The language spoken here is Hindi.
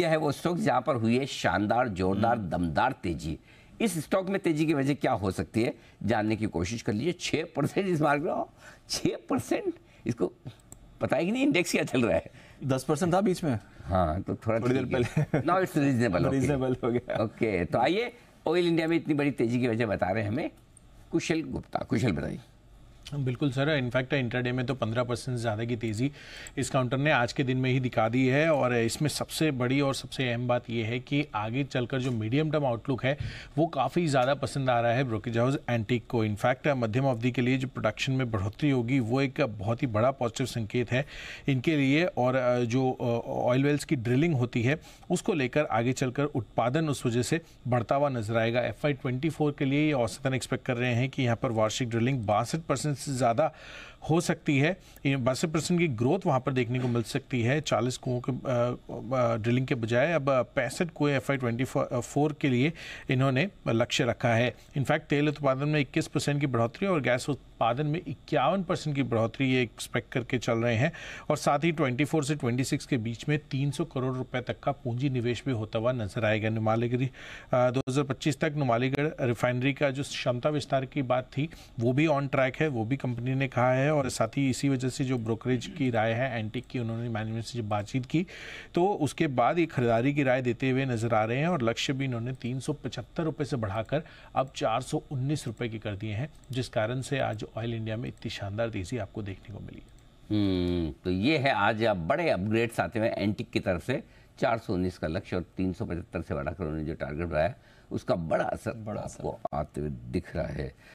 यह है वो स्टॉक जहां पर हुई है शानदार जोरदार हम्म। दमदार तेजी इस स्टॉक में तेजी की वजह क्या हो सकती है जानने की कोशिश कर लीजिए छह परसेंट इस मार्ग में छह परसेंट इसको पता है कि नहीं इंडेक्स क्या चल रहा है दस परसेंट था बीच में हाँ तो थोड़ा थोड़ी देर पहले नाउ इट्स रीजनेबल रीजनेबल हो गया ओके okay, तो आइए ऑयल इंडिया में इतनी बड़ी तेजी की वजह बता रहे हैं हमें कुशल गुप्ता कुशल बताइए बिल्कुल सर इनफैक्ट इंटरडे में तो 15 परसेंट ज़्यादा की तेज़ी इस काउंटर ने आज के दिन में ही दिखा दी है और इसमें सबसे बड़ी और सबसे अहम बात यह है कि आगे चलकर जो मीडियम टर्म आउटलुक है वो काफ़ी ज़्यादा पसंद आ रहा है ब्रोकेज हाउस एंटीक को इनफैक्ट मध्यम अवधि के लिए जो प्रोडक्शन में बढ़ोतरी होगी वो एक बहुत ही बड़ा पॉजिटिव संकेत है इनके लिए और जो ऑयल वेल्स की ड्रिलिंग होती है उसको लेकर आगे चलकर उत्पादन उस वजह से बढ़ता हुआ नजर आएगा एफ आई के लिए औसतन एक्सपेक्ट कर रहे हैं कि यहाँ पर वार्षिक ड्रिलिंग बासठ परसेंट से ज़्यादा हो सकती है बासठ परसेंट की ग्रोथ वहाँ पर देखने को मिल सकती है चालीस कुओं के ड्रिलिंग के बजाय अब पैंसठ कुएँ एफ आई ट्वेंटी फोर के लिए इन्होंने लक्ष्य रखा है इनफैक्ट तेल उत्पादन में इक्कीस परसेंट की बढ़ोतरी और गैस उत्पादन में इक्यावन परसेंट की बढ़ोतरी ये एक्सपेक्ट करके चल रहे हैं और साथ ही 24 से 26 के बीच में सौ करोड़ रुपए तक का पूंजी निवेश भी होता हुआ नजर आएगा नुमालीगढ़ दो पच्चीस तक नुमालीगढ़ रिफाइनरी का जो क्षमता विस्तार की बात थी वो भी ऑन ट्रैक है वो भी भी कंपनी ने कहा है और साथ ही इसी वजह से जो ब्रोकरेज की राय है एंटिक की उन्होंने मैनेजमेंट से जब बातचीत की तो उसके बाद ये खरीदारी की राय देते हुए नजर आ रहे हैं और लक्ष्य भी इन्होंने तीन सौ से बढ़ाकर अब चार सौ के कर दिए हैं जिस कारण से आज ऑयल इंडिया में इतनी शानदार तेजी आपको देखने को मिली हम्म, तो ये है आज आप बड़े अपग्रेड्स आते हुए एंटिक की तरफ से चार का लक्ष्य और तीन से बढ़ाकर उन्होंने जो टारगेट बनाया उसका बड़ा असर बड़ा आपको आते हुए दिख रहा है